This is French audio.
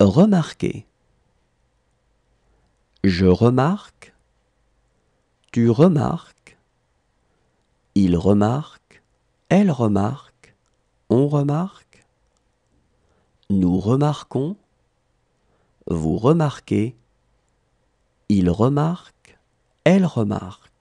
Remarquez. Je remarque. Tu remarques. Il remarque. Elle remarque. On remarque. Nous remarquons. Vous remarquez. Il remarque. Elle remarque.